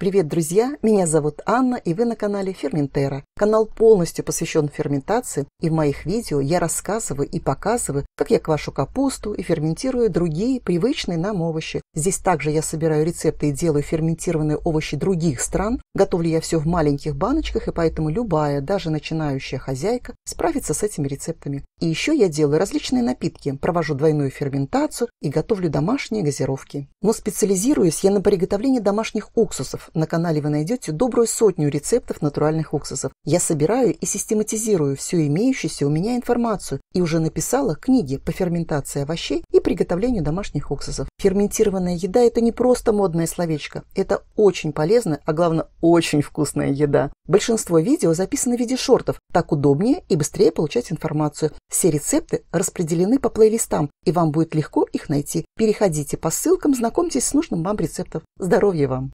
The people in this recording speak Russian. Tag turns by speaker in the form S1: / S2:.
S1: Привет, друзья! Меня зовут Анна, и вы на канале Ферментера. Канал полностью посвящен ферментации, и в моих видео я рассказываю и показываю, как я квашу капусту и ферментирую другие привычные нам овощи. Здесь также я собираю рецепты и делаю ферментированные овощи других стран. Готовлю я все в маленьких баночках, и поэтому любая, даже начинающая хозяйка, справится с этими рецептами. И еще я делаю различные напитки, провожу двойную ферментацию и готовлю домашние газировки. Но специализируюсь я на приготовлении домашних уксусов. На канале вы найдете добрую сотню рецептов натуральных уксусов. Я собираю и систематизирую всю имеющуюся у меня информацию и уже написала книги книги по ферментации овощей и приготовлению домашних уксусов. Ферментированная еда – это не просто модное словечко. Это очень полезная, а главное, очень вкусная еда. Большинство видео записано в виде шортов. Так удобнее и быстрее получать информацию. Все рецепты распределены по плейлистам, и вам будет легко их найти. Переходите по ссылкам, знакомьтесь с нужным вам рецептом. Здоровья вам!